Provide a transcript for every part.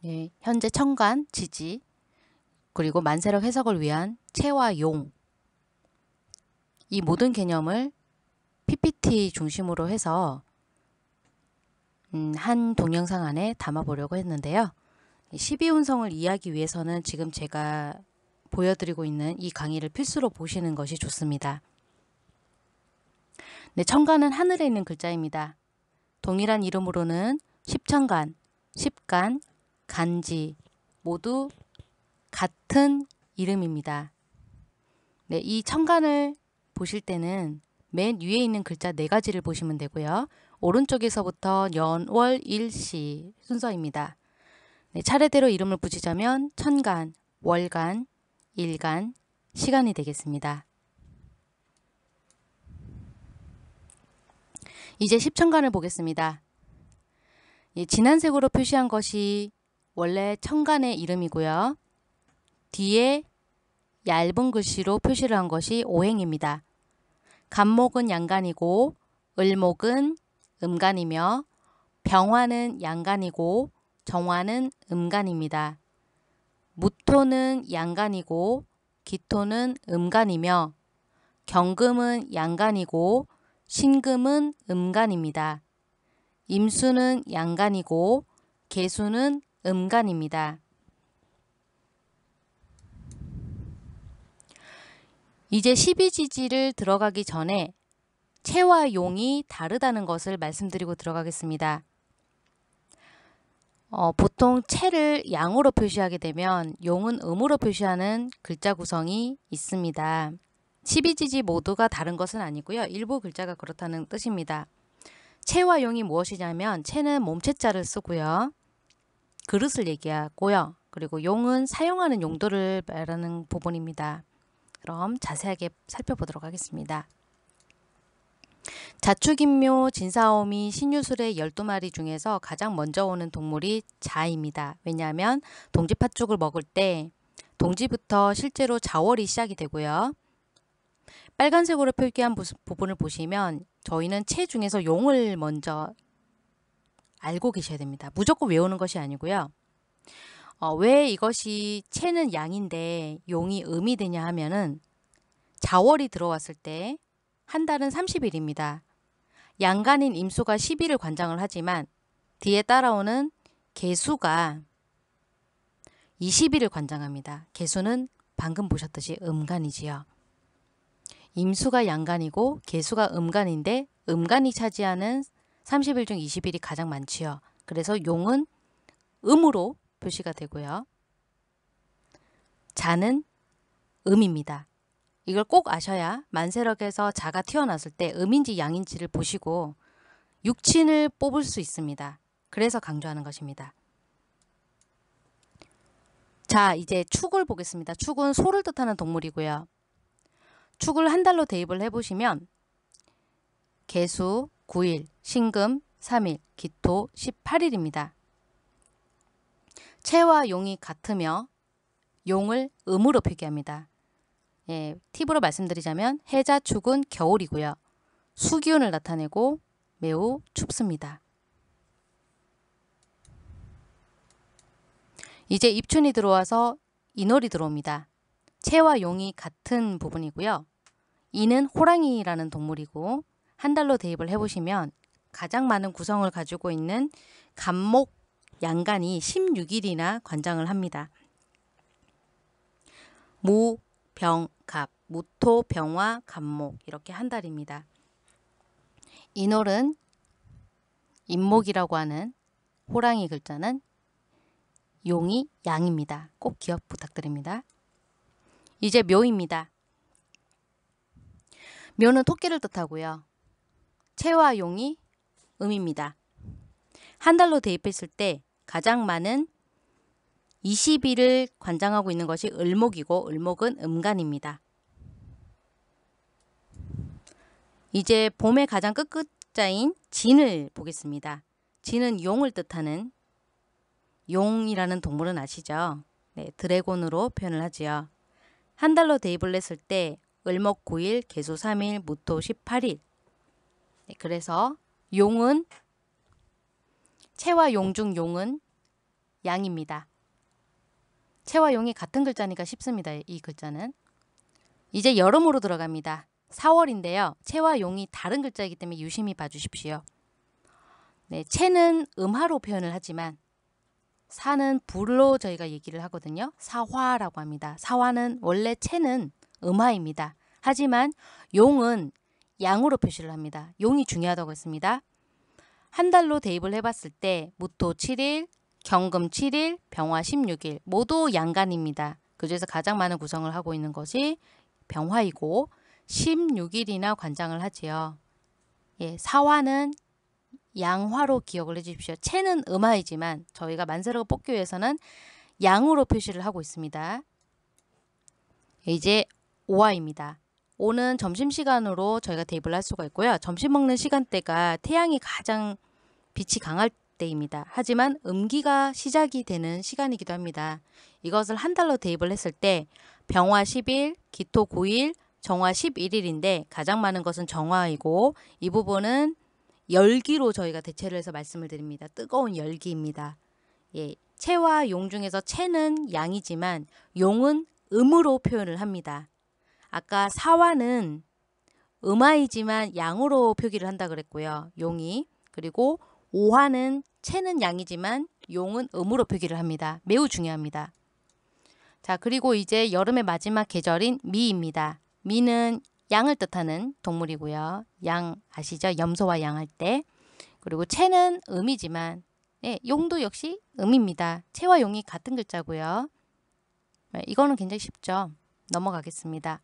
네, 현재 청간 지지 그리고 만세력 해석을 위한 체와 용 이 모든 개념을 PPT 중심으로 해서 음, 한 동영상 안에 담아보려고 했는데요. 12운성을 이해하기 위해서는 지금 제가 보여드리고 있는 이 강의를 필수로 보시는 것이 좋습니다. 네, 천간은 하늘에 있는 글자입니다. 동일한 이름으로는 십천간, 십간, 간지 모두 같은 이름입니다. 네, 이 천간을 보실 때는 맨 위에 있는 글자 네 가지를 보시면 되고요. 오른쪽에서부터 연, 월, 일, 시 순서입니다. 네, 차례대로 이름을 붙이자면 천간, 월간, 일간, 시간이 되겠습니다. 이제 십천간을 보겠습니다. 예, 진한 색으로 표시한 것이 원래 천간의 이름이고요. 뒤에 얇은 글씨로 표시를 한 것이 오행입니다. 간목은 양간이고 을목은 음간이며 병화는 양간이고 정화는 음간입니다. 무토는 양간이고 기토는 음간이며 경금은 양간이고 신금은 음간입니다. 임수는 양간이고 개수는 음간입니다. 이제 12지지를 들어가기 전에 체와 용이 다르다는 것을 말씀드리고 들어가겠습니다. 어, 보통 체를 양으로 표시하게 되면 용은 음으로 표시하는 글자 구성이 있습니다. 12지지 모두가 다른 것은 아니고요. 일부 글자가 그렇다는 뜻입니다. 체와 용이 무엇이냐면 체는 몸체자를 쓰고요. 그릇을 얘기하고요. 그리고 용은 사용하는 용도를 말하는 부분입니다. 그럼 자세하게 살펴보도록 하겠습니다. 자축인묘 진사오미 신유술의 12마리 중에서 가장 먼저 오는 동물이 자입니다. 왜냐하면 동지팥죽을 먹을 때 동지부터 실제로 자월이 시작이 되고요. 빨간색으로 표기한 부분을 보시면 저희는 체 중에서 용을 먼저 알고 계셔야 됩니다. 무조건 외우는 것이 아니고요. 어, 왜 이것이 체는 양인데 용이 음이 되냐 하면은 자월이 들어왔을 때 한 달은 30일입니다. 양간인 임수가 10일을 관장을 하지만 뒤에 따라오는 개수가 20일을 관장합니다. 개수는 방금 보셨듯이 음간이지요. 임수가 양간이고 개수가 음간인데 음간이 차지하는 30일 중 20일이 가장 많지요. 그래서 용은 음으로 표시가 되고요. 자는 음입니다. 이걸 꼭 아셔야 만세력에서 자가 튀어나왔을 때 음인지 양인지를 보시고 육친을 뽑을 수 있습니다. 그래서 강조하는 것입니다. 자, 이제 축을 보겠습니다. 축은 소를 뜻하는 동물이고요. 축을 한 달로 대입을 해보시면 개수, 9일, 신금 3일, 기토 18일입니다. 채와 용이 같으며 용을 음으로 표기합니다. 예, 팁으로 말씀드리자면 해자 축은 겨울이고요. 수기운을 나타내고 매우 춥습니다. 이제 입춘이 들어와서 인월이 들어옵니다. 채와 용이 같은 부분이고요. 이는 호랑이라는 동물이고 한 달로 대입을 해보시면 가장 많은 구성을 가지고 있는 간목 양간이 16일이나 관장을 합니다. 무, 병, 갑, 무토, 병화, 간목 이렇게 한 달입니다. 인월은 인목이라고 하는 호랑이 글자는 용이 양입니다. 꼭 기억 부탁드립니다. 이제 묘입니다. 묘는 토끼를 뜻하고요. 채와 용이 음입니다. 한 달로 대입했을 때 가장 많은 20일을 관장하고 있는 것이 을목이고 을목은 음간입니다. 이제 봄의 가장 끝끝자인 진을 보겠습니다. 진은 용을 뜻하는 용이라는 동물은 아시죠? 네, 드래곤으로 표현을 하지요. 한 달로 대입을 했을 때 을목 9일, 개수 3일, 무토 18일, 네, 그래서 용은 채와 용 중 용은 양입니다. 채와 용이 같은 글자니까 쉽습니다. 이 글자는. 이제 여름으로 들어갑니다. 4월인데요. 채와 용이 다른 글자이기 때문에 유심히 봐주십시오. 네, 채는 음화로 표현을 하지만 사는 불로 저희가 얘기를 하거든요. 사화라고 합니다. 사화는 원래 채는 음화입니다. 하지만 용은 양으로 표시를 합니다. 용이 중요하다고 했습니다. 한 달로 대입을 해봤을 때 무토 7일, 경금 7일, 병화 16일 모두 양간입니다. 그중에서 가장 많은 구성을 하고 있는 것이 병화이고 16일이나 관장을 하지요. 예, 사화는 양화로 기억을 해주십시오. 체는 음화이지만 저희가 만세력 뽑기 위해서는 양으로 표시를 하고 있습니다. 이제 오화입니다. 오는 점심시간으로 저희가 대입을 할 수가 있고요. 점심 먹는 시간대가 태양이 가장 빛이 강할 때입니다. 하지만 음기가 시작이 되는 시간이기도 합니다. 이것을 한 달로 대입을 했을 때 병화 10일, 기토 9일, 정화 11일인데 가장 많은 것은 정화이고 이 부분은 열기로 저희가 대체를 해서 말씀을 드립니다. 뜨거운 열기입니다. 예, 체와 용 중에서 체는 양이지만 용은 음으로 표현을 합니다. 아까 사화는 음화이지만 양으로 표기를 한다 그랬고요. 용이. 그리고 오화는 채는 양이지만 용은 음으로 표기를 합니다. 매우 중요합니다. 자, 그리고 이제 여름의 마지막 계절인 미입니다. 미는 양을 뜻하는 동물이고요. 양 아시죠? 염소와 양할 때. 그리고 채는 음이지만 예, 용도 역시 음입니다. 채와 용이 같은 글자고요. 네, 이거는 굉장히 쉽죠. 넘어가겠습니다.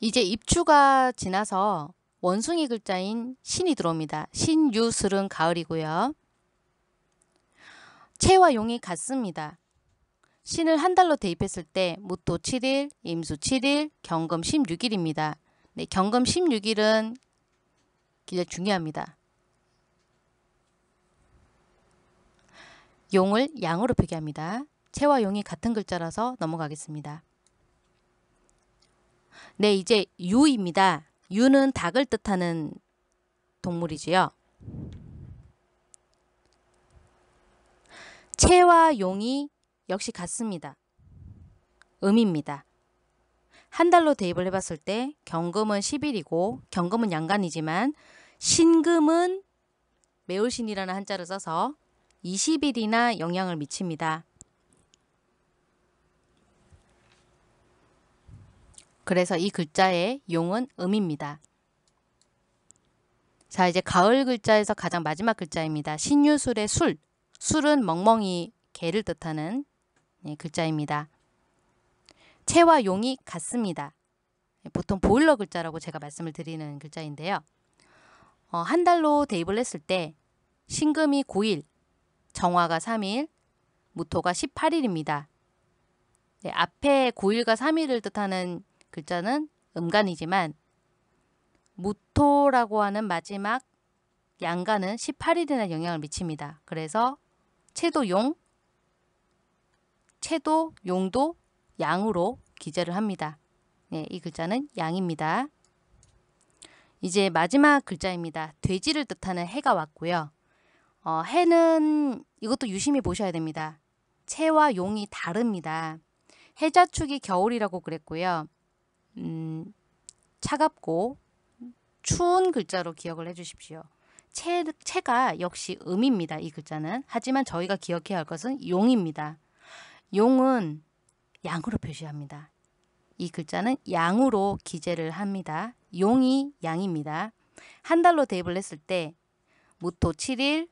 이제 입추가 지나서 원숭이 글자인 신이 들어옵니다. 신유술은 가을이고요. 채와 용이 같습니다. 신을 한 달로 대입했을 때 무토 7일, 임수 7일, 경금 16일입니다. 네, 경금 16일은 굉장히 중요합니다. 용을 양으로 표기합니다. 채와 용이 같은 글자라서 넘어가겠습니다. 네, 이제 유입니다. 유는 닭을 뜻하는 동물이지요. 채와 용이 역시 같습니다. 음입니다. 한 달로 대입을 해봤을 때 경금은 10일이고 경금은 양간이지만 신금은 매울신이라는 한자를 써서 20일이나 영향을 미칩니다. 그래서 이 글자의 용은 음입니다. 자 이제 가을 글자에서 가장 마지막 글자입니다. 신유술의 술. 술은 멍멍이 개를 뜻하는 예, 글자입니다. 채와 용이 같습니다. 예, 보통 보일러 글자라고 제가 말씀을 드리는 글자인데요. 어, 한 달로 대입을 했을 때 신금이 9일, 정화가 3일, 무토가 18일입니다. 네, 예, 앞에 9일과 3일을 뜻하는 글자는 음간이지만 무토라고 하는 마지막 양간은 18일이나 영향을 미칩니다. 그래서 채도용, 채도, 용도, 양으로 기재를 합니다. 네, 이 글자는 양입니다. 이제 마지막 글자입니다. 돼지를 뜻하는 해가 왔고요. 어, 해는 이것도 유심히 보셔야 됩니다. 채와 용이 다릅니다. 해자축이 겨울이라고 그랬고요. 음, 차갑고 추운 글자로 기억을 해주십시오. 체, 체가 역시 음입니다. 이 글자는. 하지만 저희가 기억해야 할 것은 용입니다. 용은 양으로 표시합니다. 이 글자는 양으로 기재를 합니다. 용이 양입니다. 한 달로 대입을 했을 때 무토 7일,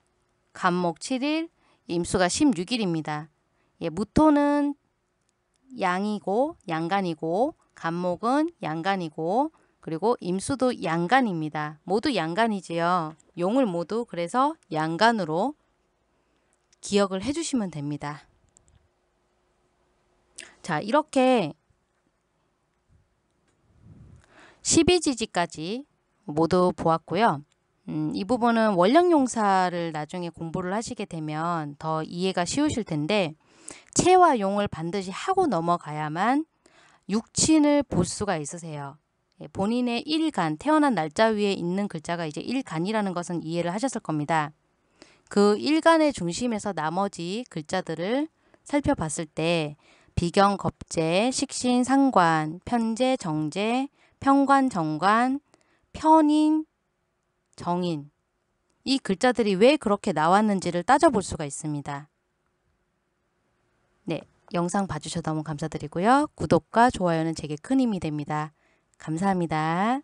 감목 7일, 임수가 16일입니다. 예, 무토는 양이고 양간이고 간목은 양간이고 그리고 임수도 양간입니다. 모두 양간이지요. 용을 모두 그래서 양간으로 기억을 해주시면 됩니다. 자 이렇게 12지지까지 모두 보았고요. 음, 이 부분은 원령 용사를 나중에 공부를 하시게 되면 더 이해가 쉬우실 텐데 체와 용을 반드시 하고 넘어가야만 육친을 볼 수가 있으세요. 예, 본인의 일간, 태어난 날짜 위에 있는 글자가 이제 일간이라는 것은 이해를 하셨을 겁니다. 그 일간의 중심에서 나머지 글자들을 살펴봤을 때 비경, 겁제 식신, 상관, 편제정제 평관, 정관, 편인, 정인 이 글자들이 왜 그렇게 나왔는지를 따져볼 수가 있습니다. 영상 봐주셔서 너무 감사드리고요. 구독과 좋아요는 제게 큰 힘이 됩니다. 감사합니다.